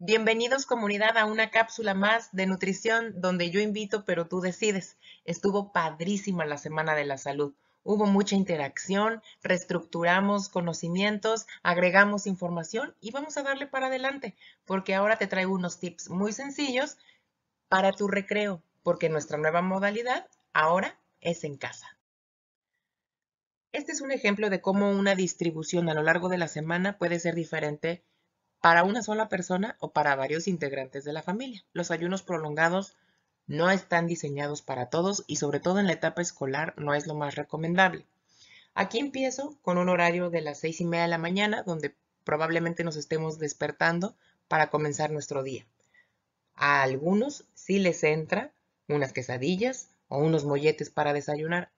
Bienvenidos comunidad a una cápsula más de nutrición donde yo invito pero tú decides. Estuvo padrísima la Semana de la Salud. Hubo mucha interacción, reestructuramos conocimientos, agregamos información y vamos a darle para adelante porque ahora te traigo unos tips muy sencillos para tu recreo porque nuestra nueva modalidad ahora es en casa. Este es un ejemplo de cómo una distribución a lo largo de la semana puede ser diferente para una sola persona o para varios integrantes de la familia. Los ayunos prolongados no están diseñados para todos y sobre todo en la etapa escolar no es lo más recomendable. Aquí empiezo con un horario de las seis y media de la mañana donde probablemente nos estemos despertando para comenzar nuestro día. A algunos sí les entra unas quesadillas o unos molletes para desayunar.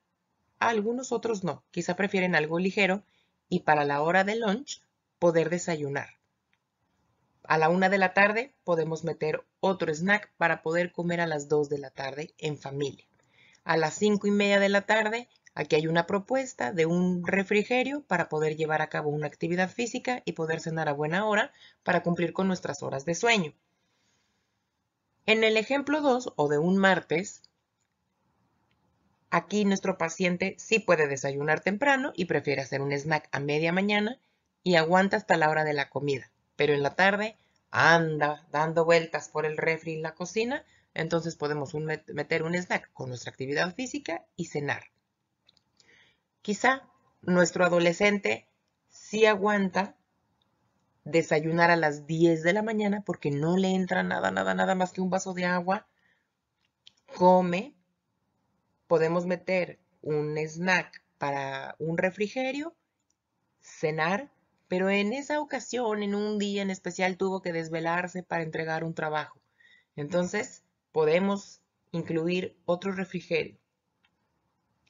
A algunos otros no, quizá prefieren algo ligero y para la hora de lunch poder desayunar. A la una de la tarde podemos meter otro snack para poder comer a las 2 de la tarde en familia. A las cinco y media de la tarde Aquí hay una propuesta de un refrigerio para poder llevar a cabo una actividad física y poder cenar a buena hora para cumplir con nuestras horas de sueño. En el ejemplo 2 o de un martes, aquí nuestro paciente sí puede desayunar temprano y prefiere hacer un snack a media mañana y aguanta hasta la hora de la comida, pero en la tarde anda dando vueltas por el refri en la cocina, entonces podemos meter un snack con nuestra actividad física y cenar. Quizá nuestro adolescente sí aguanta desayunar a las 10 de la mañana porque no le entra nada, nada, nada más que un vaso de agua. Come. Podemos meter un snack para un refrigerio, cenar pero en esa ocasión, en un día en especial, tuvo que desvelarse para entregar un trabajo. Entonces, podemos incluir otro refrigerio.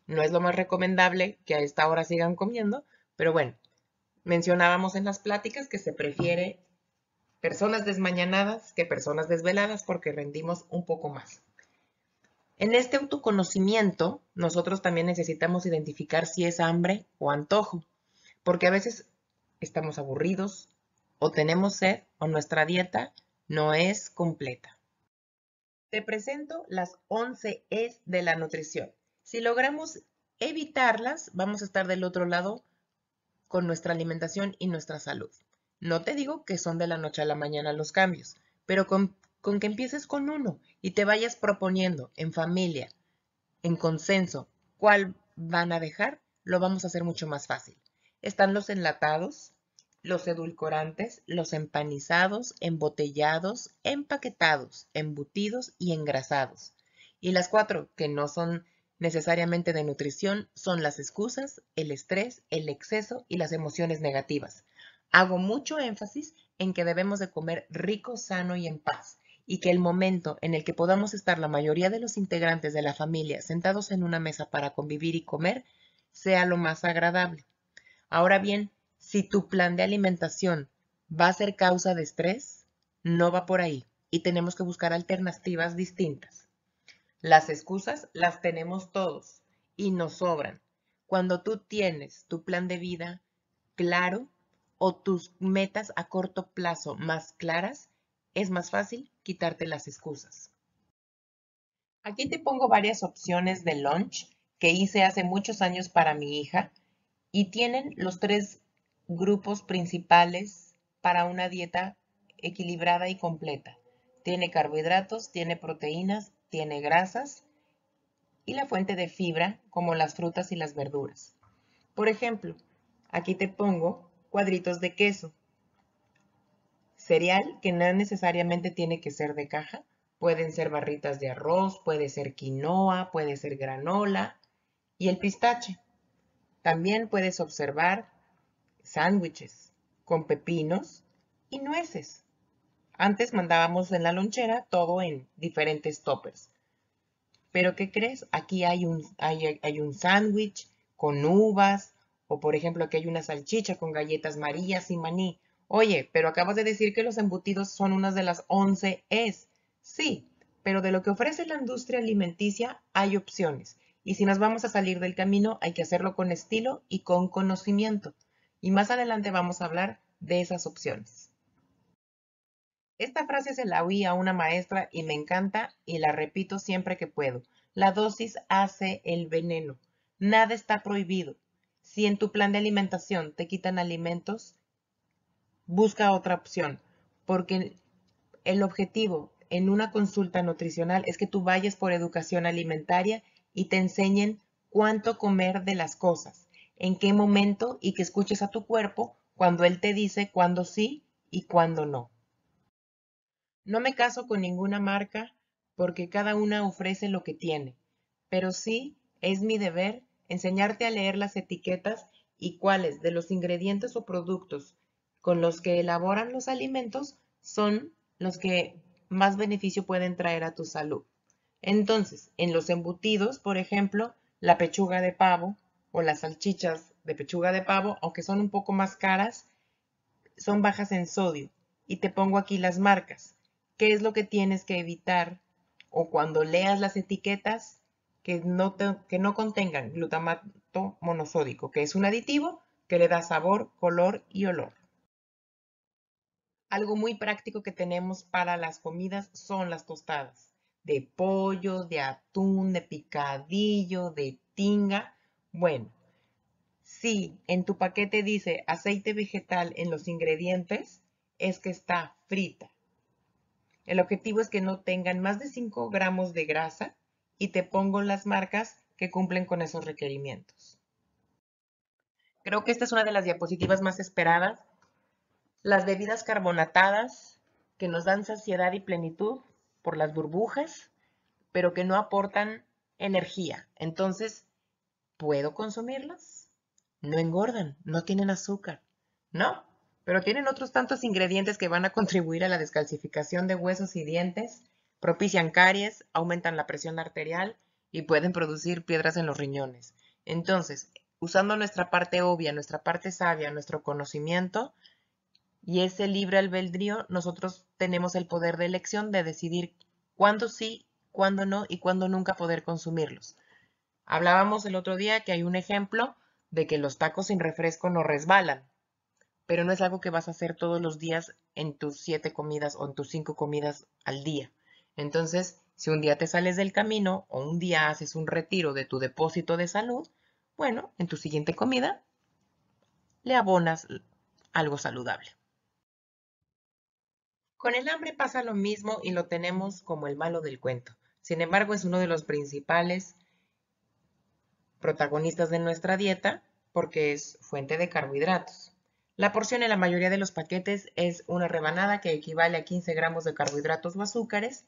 No es lo más recomendable que a esta hora sigan comiendo, pero bueno, mencionábamos en las pláticas que se prefiere personas desmañanadas que personas desveladas porque rendimos un poco más. En este autoconocimiento, nosotros también necesitamos identificar si es hambre o antojo, porque a veces estamos aburridos, o tenemos sed, o nuestra dieta no es completa. Te presento las 11 Es de la nutrición. Si logramos evitarlas, vamos a estar del otro lado con nuestra alimentación y nuestra salud. No te digo que son de la noche a la mañana los cambios, pero con, con que empieces con uno y te vayas proponiendo en familia, en consenso, cuál van a dejar, lo vamos a hacer mucho más fácil. Están los enlatados, los edulcorantes, los empanizados, embotellados, empaquetados, embutidos y engrasados. Y las cuatro que no son necesariamente de nutrición son las excusas, el estrés, el exceso y las emociones negativas. Hago mucho énfasis en que debemos de comer rico, sano y en paz y que el momento en el que podamos estar la mayoría de los integrantes de la familia sentados en una mesa para convivir y comer sea lo más agradable. Ahora bien, si tu plan de alimentación va a ser causa de estrés, no va por ahí y tenemos que buscar alternativas distintas. Las excusas las tenemos todos y nos sobran. Cuando tú tienes tu plan de vida claro o tus metas a corto plazo más claras, es más fácil quitarte las excusas. Aquí te pongo varias opciones de lunch que hice hace muchos años para mi hija y tienen los tres grupos principales para una dieta equilibrada y completa. Tiene carbohidratos, tiene proteínas, tiene grasas y la fuente de fibra como las frutas y las verduras. Por ejemplo, aquí te pongo cuadritos de queso. Cereal que no necesariamente tiene que ser de caja. Pueden ser barritas de arroz, puede ser quinoa, puede ser granola y el pistache. También puedes observar sándwiches con pepinos y nueces. Antes mandábamos en la lonchera todo en diferentes toppers. Pero ¿qué crees? Aquí hay un, hay, un sándwich con uvas o por ejemplo aquí hay una salchicha con galletas marías y maní. Oye, pero acabas de decir que los embutidos son unas de las 11 es. Sí, pero de lo que ofrece la industria alimenticia hay opciones. Y si nos vamos a salir del camino, hay que hacerlo con estilo y con conocimiento. Y más adelante vamos a hablar de esas opciones. Esta frase se la oí a una maestra y me encanta y la repito siempre que puedo. La dosis hace el veneno. Nada está prohibido. Si en tu plan de alimentación te quitan alimentos, busca otra opción, porque el objetivo en una consulta nutricional es que tú vayas por educación alimentaria y te enseñen cuánto comer de las cosas en qué momento y que escuches a tu cuerpo cuando él te dice cuándo sí y cuándo no. No me caso con ninguna marca porque cada una ofrece lo que tiene, pero sí es mi deber enseñarte a leer las etiquetas y cuáles de los ingredientes o productos con los que elaboran los alimentos son los que más beneficio pueden traer a tu salud. Entonces, en los embutidos, por ejemplo, la pechuga de pavo, o las salchichas de pechuga de pavo, aunque son un poco más caras, son bajas en sodio. Y te pongo aquí las marcas. ¿Qué es lo que tienes que evitar? O cuando leas las etiquetas, que no, que no contengan glutamato monosódico, que es un aditivo que le da sabor, color y olor. Algo muy práctico que tenemos para las comidas son las tostadas de pollo, de atún, de picadillo, de tinga bueno, si en tu paquete dice aceite vegetal en los ingredientes, es que está frita. El objetivo es que no tengan más de 5 gramos de grasa y te pongo las marcas que cumplen con esos requerimientos. Creo que esta es una de las diapositivas más esperadas. Las bebidas carbonatadas que nos dan saciedad y plenitud por las burbujas, pero que no aportan energía. Entonces, ¿Puedo consumirlas? No engordan, no tienen azúcar. No, pero tienen otros tantos ingredientes que van a contribuir a la descalcificación de huesos y dientes, propician caries, aumentan la presión arterial y pueden producir piedras en los riñones. Entonces, usando nuestra parte obvia, nuestra parte sabia, nuestro conocimiento y ese libre albedrío, nosotros tenemos el poder de elección de decidir cuándo sí, cuándo no y cuándo nunca poder consumirlos. Hablábamos el otro día que hay un ejemplo de que los tacos sin refresco no resbalan, pero no es algo que vas a hacer todos los días en tus siete comidas o en tus cinco comidas al día. Entonces, si un día te sales del camino o un día haces un retiro de tu depósito de salud, bueno, en tu siguiente comida le abonas algo saludable. Con el hambre pasa lo mismo y lo tenemos como el malo del cuento. Sin embargo, es uno de los principales protagonistas de nuestra dieta porque es fuente de carbohidratos. La porción en la mayoría de los paquetes es una rebanada que equivale a 15 gramos de carbohidratos o azúcares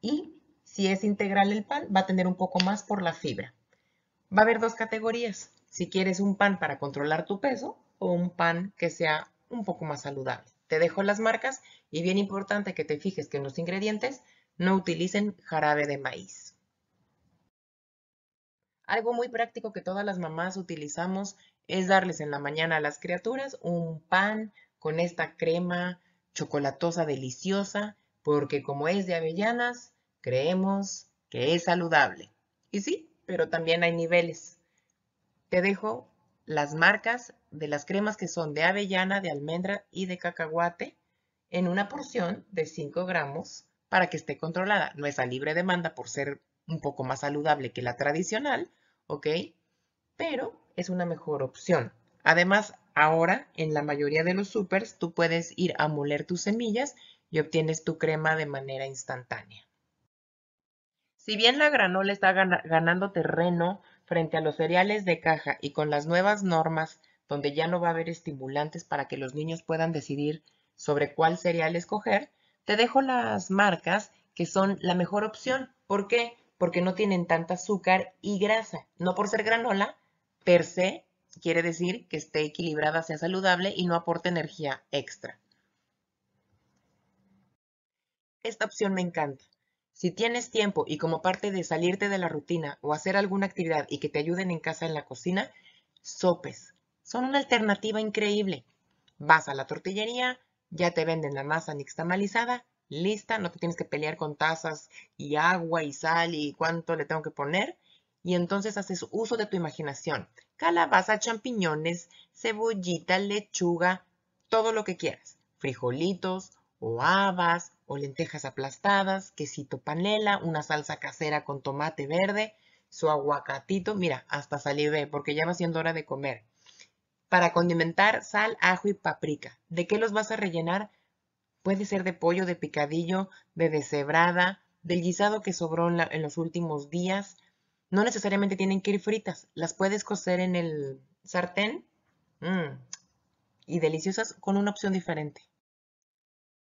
y si es integral el pan va a tener un poco más por la fibra. Va a haber dos categorías, si quieres un pan para controlar tu peso o un pan que sea un poco más saludable. Te dejo las marcas y bien importante que te fijes que en los ingredientes no utilicen jarabe de maíz. Algo muy práctico que todas las mamás utilizamos es darles en la mañana a las criaturas un pan con esta crema chocolatosa deliciosa, porque como es de avellanas, creemos que es saludable. Y sí, pero también hay niveles. Te dejo las marcas de las cremas que son de avellana, de almendra y de cacahuate en una porción de 5 gramos para que esté controlada. No es a libre demanda por ser un poco más saludable que la tradicional, ¿ok? Pero es una mejor opción. Además, ahora en la mayoría de los supers tú puedes ir a moler tus semillas y obtienes tu crema de manera instantánea. Si bien la granola está ganando terreno frente a los cereales de caja y con las nuevas normas donde ya no va a haber estimulantes para que los niños puedan decidir sobre cuál cereal escoger, te dejo las marcas que son la mejor opción. ¿Por qué? porque no tienen tanta azúcar y grasa. No por ser granola, per se quiere decir que esté equilibrada, sea saludable y no aporte energía extra. Esta opción me encanta. Si tienes tiempo y como parte de salirte de la rutina o hacer alguna actividad y que te ayuden en casa en la cocina, sopes. Son una alternativa increíble. Vas a la tortillería, ya te venden la masa nixtamalizada lista, no te tienes que pelear con tazas y agua y sal y cuánto le tengo que poner. Y entonces haces uso de tu imaginación. Calabaza, champiñones, cebollita, lechuga, todo lo que quieras. Frijolitos o habas o lentejas aplastadas, quesito panela, una salsa casera con tomate verde, su aguacatito. Mira, hasta salivé porque ya va siendo hora de comer. Para condimentar, sal, ajo y paprika. ¿De qué los vas a rellenar? Puede ser de pollo, de picadillo, de deshebrada, del guisado que sobró en, los últimos días. No necesariamente tienen que ir fritas. Las puedes cocer en el sartén mm, y deliciosas con una opción diferente.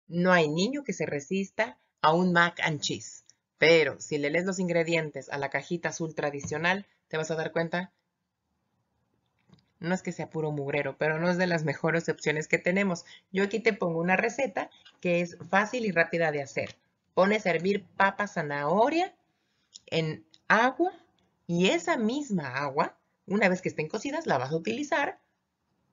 No hay niño que se resista a un mac and cheese. Pero si le lees los ingredientes a la cajita azul tradicional, te vas a dar cuenta no es que sea puro mugrero, pero no es de las mejores opciones que tenemos. Yo aquí te pongo una receta que es fácil y rápida de hacer. pone a hervir papa zanahoria en agua y esa misma agua, una vez que estén cocidas, la vas a utilizar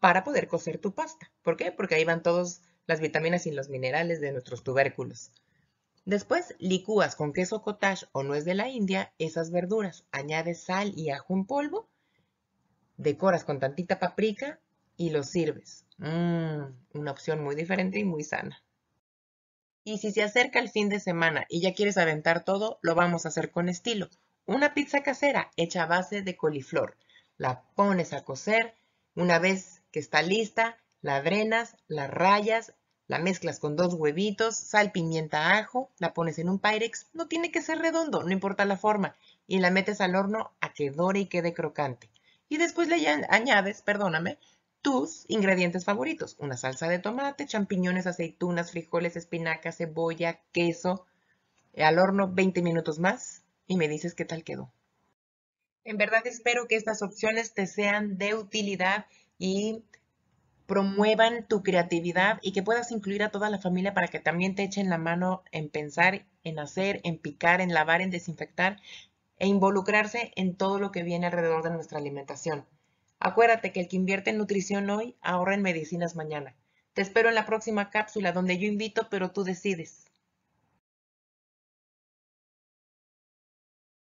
para poder cocer tu pasta. ¿Por qué? Porque ahí van todas las vitaminas y los minerales de nuestros tubérculos. Después licúas con queso cottage o nuez de la India esas verduras, añades sal y ajo en polvo decoras con tantita paprika y lo sirves. Mm, una opción muy diferente y muy sana. Y si se acerca el fin de semana y ya quieres aventar todo, lo vamos a hacer con estilo. Una pizza casera hecha a base de coliflor. La pones a cocer. Una vez que está lista, la drenas, la rayas, la mezclas con dos huevitos, sal, pimienta, ajo, la pones en un Pyrex. No tiene que ser redondo, no importa la forma. Y la metes al horno a que dore y quede crocante y después le añades, perdóname, tus ingredientes favoritos. Una salsa de tomate, champiñones, aceitunas, frijoles, espinacas, cebolla, queso. Eh, al horno 20 minutos más y me dices qué tal quedó. En verdad espero que estas opciones te sean de utilidad y promuevan tu creatividad y que puedas incluir a toda la familia para que también te echen la mano en pensar, en hacer, en picar, en lavar, en desinfectar e involucrarse en todo lo que viene alrededor de nuestra alimentación. Acuérdate que el que invierte en nutrición hoy ahorra en medicinas mañana. Te espero en la próxima cápsula donde yo invito, pero tú decides.